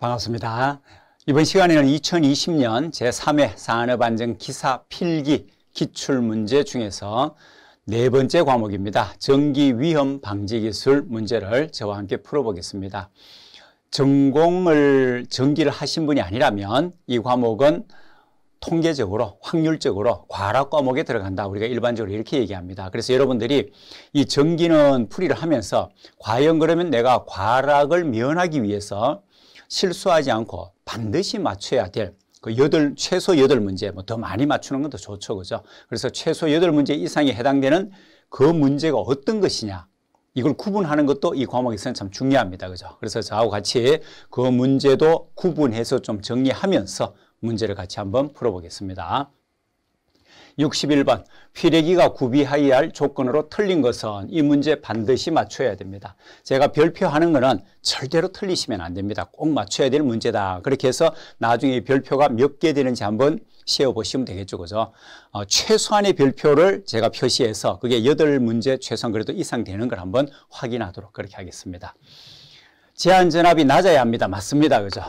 반갑습니다. 이번 시간에는 2020년 제3회 산업안전 기사 필기 기출문제 중에서 네 번째 과목입니다. 전기위험 방지기술 문제를 저와 함께 풀어보겠습니다. 전공을 전기를 하신 분이 아니라면 이 과목은 통계적으로 확률적으로 과락 과목에 들어간다 우리가 일반적으로 이렇게 얘기합니다 그래서 여러분들이 이 전기는 풀이를 하면서 과연 그러면 내가 과락을 면하기 위해서 실수하지 않고 반드시 맞춰야 될 그 여덟 최소 여덟 문제 뭐 더 많이 맞추는 건 더 좋죠. 그죠? 그래서 최소 여덟 문제 이상에 해당되는 그 문제가 어떤 것이냐 이걸 구분하는 것도 이 과목에서는 참 중요합니다. 그죠? 그래서 저하고 같이 그 문제도 구분해서 좀 정리하면서 문제를 같이 한번 풀어보겠습니다. 61번 휘레기가 구비하여야 할 조건으로 틀린 것은 이 문제 반드시 맞춰야 됩니다. 제가 별표하는 것은 절대로 틀리시면 안 됩니다. 꼭 맞춰야 될 문제다. 그렇게 해서 나중에 별표가 몇 개 되는지 한번 세어보시면 되겠죠. 그죠? 어, 최소한의 별표를 제가 표시해서 그게 8문제 최소한 그래도 이상 되는 걸 한번 확인하도록 그렇게 하겠습니다. 제한 전압이 낮아야 합니다. 맞습니다. 그죠?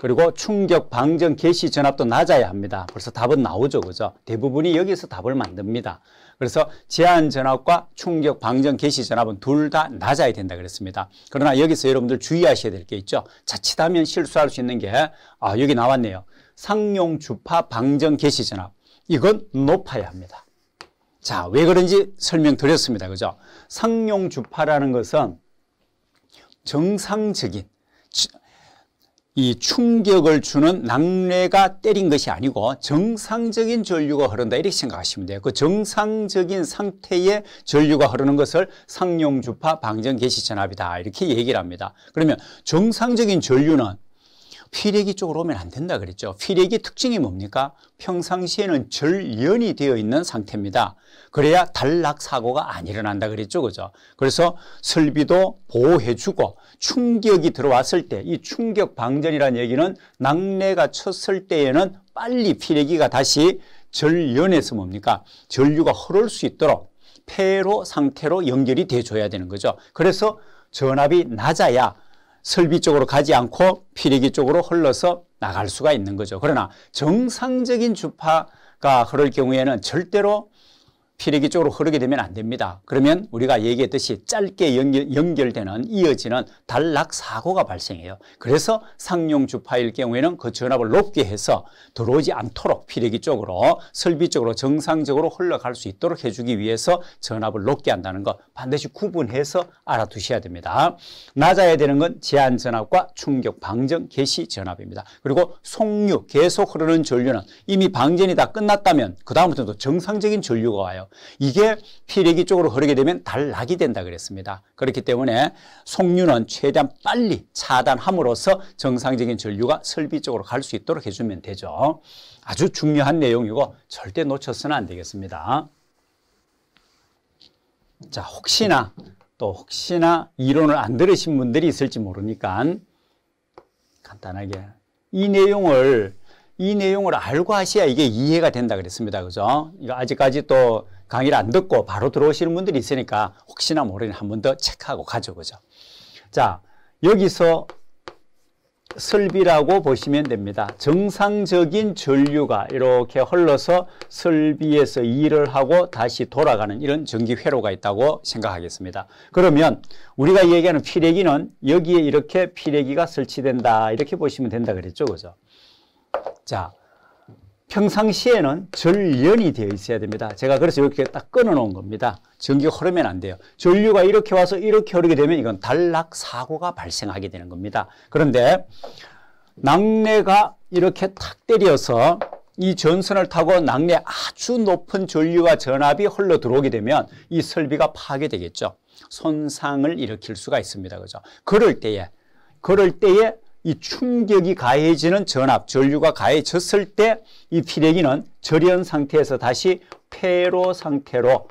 그리고 충격 방전 개시 전압도 낮아야 합니다. 벌써 답은 나오죠. 그죠? 대부분이 여기서 답을 만듭니다. 그래서 제한 전압과 충격 방전 개시 전압은 둘 다 낮아야 된다 그랬습니다. 그러나 여기서 여러분들 주의하셔야 될 게 있죠. 자칫하면 실수할 수 있는 게 아, 여기 나왔네요. 상용 주파 방전 개시 전압. 이건 높아야 합니다. 자, 왜 그런지 설명드렸습니다. 그죠? 상용 주파라는 것은 정상적인 이 충격을 주는 낙뢰가 때린 것이 아니고 정상적인 전류가 흐른다 이렇게 생각하시면 돼요. 그 정상적인 상태의 전류가 흐르는 것을 상용주파 방전 개시 전압이다 이렇게 얘기를 합니다. 그러면 정상적인 전류는 피레기 쪽으로 오면 안 된다 그랬죠. 피레기 특징이 뭡니까? 평상시에는 절연이 되어 있는 상태입니다. 그래야 단락 사고가 안 일어난다 그랬죠. 그죠? 그래서 설비도 보호해주고 충격이 들어왔을 때 이 충격 방전이라는 얘기는 낙뢰가 쳤을 때에는 빨리 피레기가 다시 절연해서 뭡니까? 전류가 흐를 수 있도록 폐로 상태로 연결이 돼줘야 되는 거죠. 그래서 전압이 낮아야 설비 쪽으로 가지 않고 피리기 쪽으로 흘러서 나갈 수가 있는 거죠. 그러나 정상적인 주파가 흐를 경우에는 절대로 피력이 쪽으로 흐르게 되면 안 됩니다. 그러면 우리가 얘기했듯이 짧게 연결, 되는 이어지는 단락 사고가 발생해요. 그래서 상용 주파일 경우에는 그 전압을 높게 해서 들어오지 않도록 피력이 쪽으로 설비 쪽으로 정상적으로 흘러갈 수 있도록 해주기 위해서 전압을 높게 한다는 거 반드시 구분해서 알아두셔야 됩니다. 낮아야 되는 건 제한 전압과 충격 방전 개시 전압입니다. 그리고 속류 계속 흐르는 전류는 이미 방전이 다 끝났다면 그 다음부터는 또 정상적인 전류가 와요. 이게 피력이 쪽으로 흐르게 되면 달락이 된다 그랬습니다. 그렇기 때문에 송류는 최대한 빨리 차단함으로써 정상적인 전류가 설비 쪽으로 갈 수 있도록 해주면 되죠. 아주 중요한 내용이고 절대 놓쳐서는 안 되겠습니다. 자, 혹시나 또 혹시나 이론을 안 들으신 분들이 있을지 모르니까 간단하게 이 내용을 이 내용을 알고 하셔야 이게 이해가 된다 그랬습니다. 그죠? 이거 아직까지 또 강의를 안 듣고 바로 들어오시는 분들이 있으니까 혹시나 모르니 한 번 더 체크하고 가져보죠. 자, 여기서 설비라고 보시면 됩니다. 정상적인 전류가 이렇게 흘러서 설비에서 일을 하고 다시 돌아가는 이런 전기 회로가 있다고 생각하겠습니다. 그러면 우리가 얘기하는 피레기는 여기에 이렇게 피레기가 설치된다 이렇게 보시면 된다 그랬죠. 그죠? 자, 평상시에는 전련이 되어 있어야 됩니다. 제가 그래서 이렇게 딱 끊어놓은 겁니다. 전기가 흐르면 안 돼요. 전류가 이렇게 와서 이렇게 흐르게 되면 이건 단락 사고가 발생하게 되는 겁니다. 그런데 낙뢰가 이렇게 탁 때려서 이 전선을 타고 낙뢰 아주 높은 전류와 전압이 흘러 들어오게 되면 이 설비가 파괴되겠죠. 손상을 일으킬 수가 있습니다. 그죠? 그럴 때에 그럴 때에 이 충격이 가해지는 전압, 전류가 가해졌을 때 이 피레기는 절연 상태에서 다시 폐로 상태로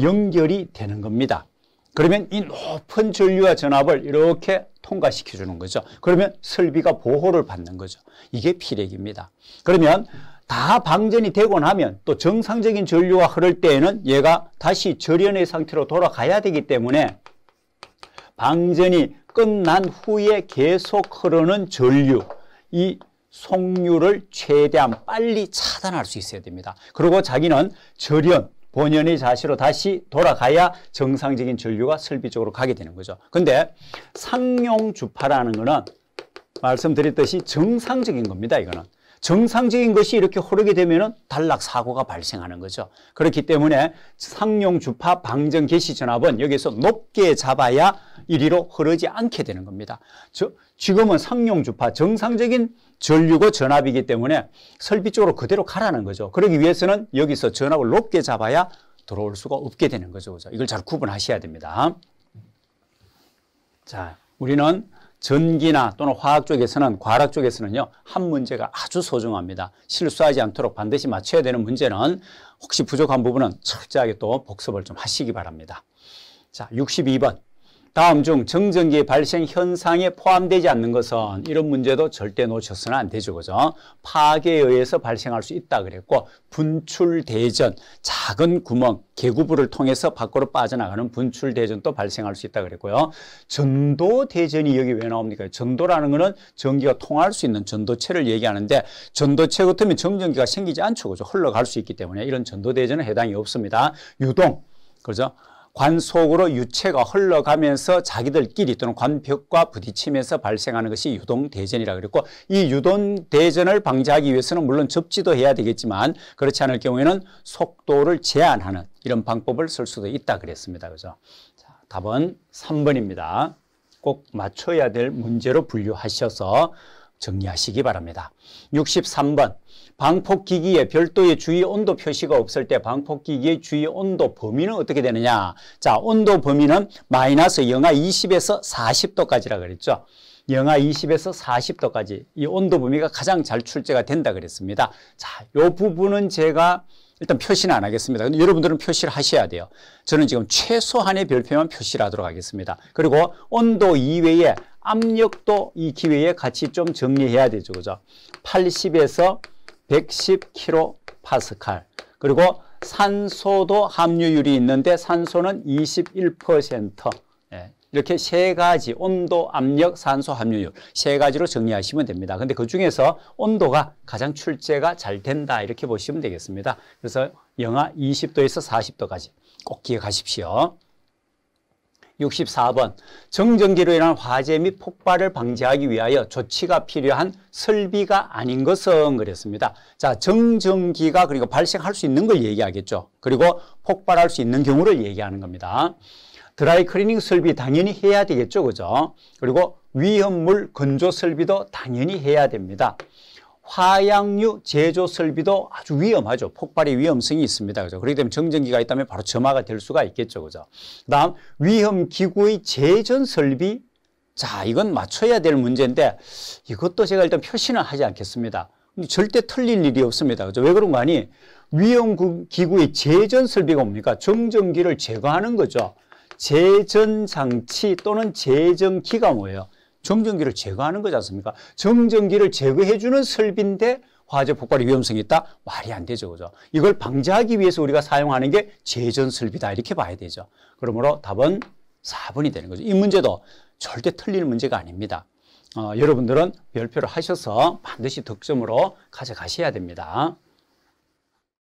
연결이 되는 겁니다. 그러면 이 높은 전류와 전압을 이렇게 통과시켜 주는 거죠. 그러면 설비가 보호를 받는 거죠. 이게 피렉입니다. 그러면 다 방전이 되고 나면 또 정상적인 전류가 흐를 때에는 얘가 다시 절연의 상태로 돌아가야 되기 때문에 방전이 끝난 후에 계속 흐르는 전류 이속유를 최대한 빨리 차단할 수 있어야 됩니다. 그리고 자기는 절연 본연의 자시로 다시 돌아가야 정상적인 전류가 설비 적으로 가게 되는 거죠. 근데 상용 주파라는 거는 말씀드렸듯이 정상적인 겁니다. 이거는 정상적인 것이 이렇게 흐르게 되면 단락 사고가 발생하는 거죠. 그렇기 때문에 상용 주파 방정 개시 전압은 여기서 높게 잡아야 이리로 흐르지 않게 되는 겁니다. 지금은 상용 주파 정상적인 전류고 전압이기 때문에 설비 쪽으로 그대로 가라는 거죠. 그러기 위해서는 여기서 전압을 높게 잡아야 들어올 수가 없게 되는 거죠. 이걸 잘 구분하셔야 됩니다. 자, 우리는 전기나 또는 화학 쪽에서는 과학 쪽에서는요 한 문제가 아주 소중합니다. 실수하지 않도록 반드시 맞춰야 되는 문제는 혹시 부족한 부분은 철저하게 또 복습을 좀 하시기 바랍니다. 자 62번 다음 중 정전기 발생 현상에 포함되지 않는 것은 이런 문제도 절대 놓쳐서는 안 되죠. 그죠? 파괴에 의해서 발생할 수 있다 그랬고 분출 대전, 작은 구멍, 개구부를 통해서 밖으로 빠져나가는 분출 대전도 발생할 수 있다 그랬고요. 전도 대전이 여기 왜 나옵니까? 전도라는 것은 전기가 통할 수 있는 전도체를 얘기하는데 전도체 같으면 정전기가 생기지 않죠. 그죠? 흘러갈 수 있기 때문에 이런 전도 대전은 해당이 없습니다. 유동 그죠? 관 속으로 유체가 흘러가면서 자기들끼리 또는 관벽과 부딪히면서 발생하는 것이 유동대전이라 고 그랬고 이 유동대전을 방지하기 위해서는 물론 접지도 해야 되겠지만 그렇지 않을 경우에는 속도를 제한하는 이런 방법을 쓸 수도 있다 그랬습니다. 그죠? 자, 답은 3번입니다. 꼭 맞춰야 될 문제로 분류하셔서 정리하시기 바랍니다. 63번 방폭기기에 별도의 주위 온도 표시가 없을 때 방폭기기의 주위 온도 범위는 어떻게 되느냐 자 온도 범위는 마이너스 영하 20에서 40도까지라 그랬죠. 영하 20에서 40도까지 이 온도 범위가 가장 잘 출제가 된다 그랬습니다. 자, 이 부분은 제가 일단 표시는 안 하겠습니다. 근데 여러분들은 표시를 하셔야 돼요. 저는 지금 최소한의 별표만 표시를 하도록 하겠습니다. 그리고 온도 이외에 압력도 이 기회에 같이 좀 정리해야 되죠. 그죠? 80에서 110kPa. 그리고 산소도 함유율이 있는데 산소는 21%. 예. 이렇게 세 가지 온도, 압력, 산소 함유율 세 가지로 정리하시면 됩니다. 근데 그 중에서 온도가 가장 출제가 잘 된다 이렇게 보시면 되겠습니다. 그래서 영하 20도에서 40도까지 꼭 기억하십시오. 64번 정전기로 인한 화재 및 폭발을 방지하기 위하여 조치가 필요한 설비가 아닌 것은 그랬습니다. 자, 정전기가 그리고 발생할 수 있는 걸 얘기하겠죠. 그리고 폭발할 수 있는 경우를 얘기하는 겁니다. 드라이 클리닝 설비 당연히 해야 되겠죠. 그죠? 그리고 위험물 건조 설비도 당연히 해야 됩니다. 화약류 제조 설비도 아주 위험하죠. 폭발의 위험성이 있습니다. 그죠? 그렇기 때문에 정전기가 있다면 바로 점화가 될 수가 있겠죠. 그죠? 그 다음 위험 기구의 재전 설비. 자, 이건 맞춰야 될 문제인데 이것도 제가 일단 표시는 하지 않겠습니다. 절대 틀릴 일이 없습니다. 그죠? 왜 그런 거 아니? 위험 기구의 재전 설비가 뭡니까? 정전기를 제거하는 거죠. 재전 장치 또는 재전기가 뭐예요? 정전기를 제거하는 거지 않습니까? 정전기를 제거해주는 설비인데 화재 폭발의 위험성이 있다? 말이 안 되죠. 그죠? 이걸 방지하기 위해서 우리가 사용하는 게제전 설비다. 이렇게 봐야 되죠. 그러므로 답은 4번이 되는 거죠. 이 문제도 절대 틀리는 문제가 아닙니다. 어, 여러분들은 별표를 하셔서 반드시 득점으로 가져가셔야 됩니다.